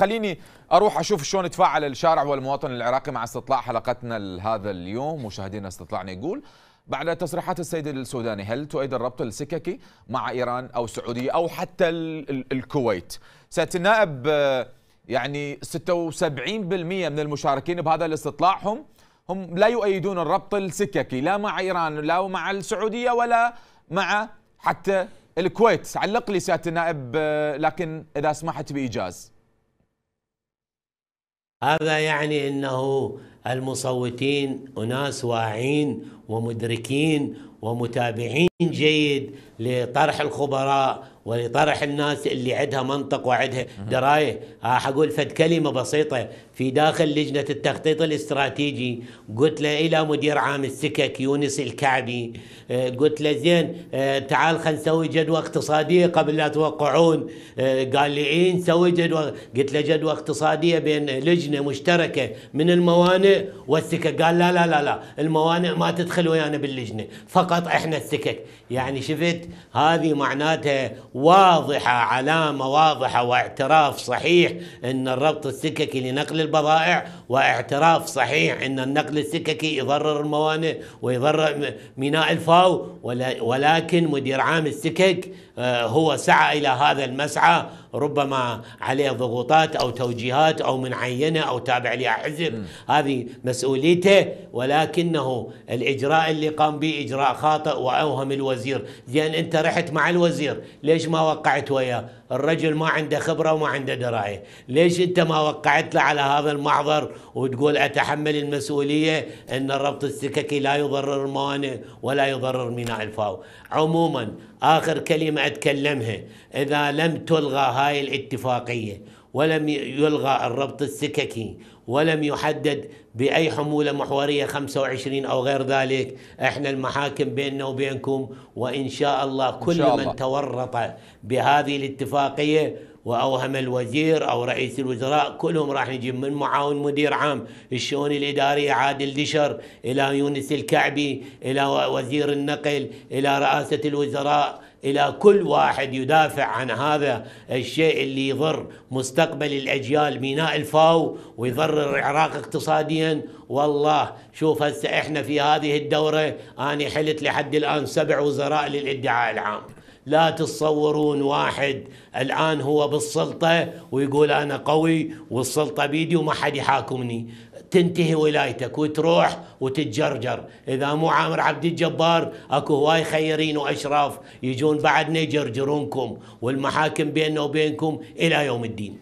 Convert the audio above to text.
خليني اروح اشوف شلون تفاعل الشارع والمواطن العراقي مع استطلاع حلقتنا لهذا اليوم مشاهدينا استطلاعنا يقول بعد تصريحات السيد السوداني هل تؤيد الربط السككي مع ايران او السعوديه او حتى الكويت سياده آه، النائب يعني 76% من المشاركين بهذا الاستطلاع هم هم لا يؤيدون الربط السككي لا مع ايران لا مع السعوديه ولا مع حتى الكويت علق لي سياده آه، النائب لكن اذا سمحت بايجاز هذا يعني أنه المصوتين أناس واعين ومدركين ومتابعين جيد لطرح الخبراء ولطرح الناس اللي عندها منطق وعندها درايه راح آه، اقول فد كلمه بسيطه في داخل لجنه التخطيط الاستراتيجي قلت له الى مدير عام السكك يونس الكعبي آه، قلت له زين آه، تعال خلينا نسوي جدوى اقتصاديه قبل لا توقعون قال لي اي نسوي جدوى قلت له جدوى اقتصاديه بين لجنه مشتركه من الموانئ السكه والسكك قال لا لا لا لا الموانئ ما تدخل ويانا باللجنه فقط احنا السكك يعني شفت هذه معناتها واضحه علامه واضحه واعتراف صحيح ان الربط السككي لنقل البضائع واعتراف صحيح ان النقل السككي يضرر الموانئ ويضرر ميناء الفاو ولكن مدير عام السكك آه، هو سعى الى هذا المسعى ربما عليه ضغوطات او توجيهات او من عينه او تابع لها حزب هذه مسؤوليته ولكنه الإجراء اللي قام به إجراء خاطئ وأوهم الوزير لأن أنت رحت مع الوزير ليش ما وقعت وياه الرجل ما عنده خبرة وما عنده دراية ليش أنت ما وقعت له على هذا المعذر وتقول أتحمل المسؤولية أن الربط السككي لا يضرر الموانئ ولا يضرر ميناء الفاو عموما آخر كلمة أتكلمها إذا لم تلغى هاي الاتفاقية ولم يلغى الربط السككي ولم يحدد بأي حمولة محورية 25 أو غير ذلك احنا المحاكم بيننا وبينكم وإن شاء الله كل شاء الله. من تورط بهذه الاتفاقية واوهم الوزير او رئيس الوزراء كلهم راح نجيب من معاون مدير عام الشؤون الاداريه عادل دشر الى يونس الكعبي الى وزير النقل الى رئاسه الوزراء الى كل واحد يدافع عن هذا الشيء اللي يضر مستقبل الاجيال ميناء الفاو ويضر العراق اقتصاديا والله شوف هسه احنا في هذه الدوره انا حلت لحد الان سبع وزراء للادعاء العام لا تتصورون واحد الان هو بالسلطه ويقول انا قوي والسلطه بيدي وما حد يحاكمني تنتهي ولايتك وتروح وتتجرجر اذا مو عامر عبد الجبار اكو هواي خيرين واشراف يجون بعدنا يجرجرونكم والمحاكم بيننا وبينكم الى يوم الدين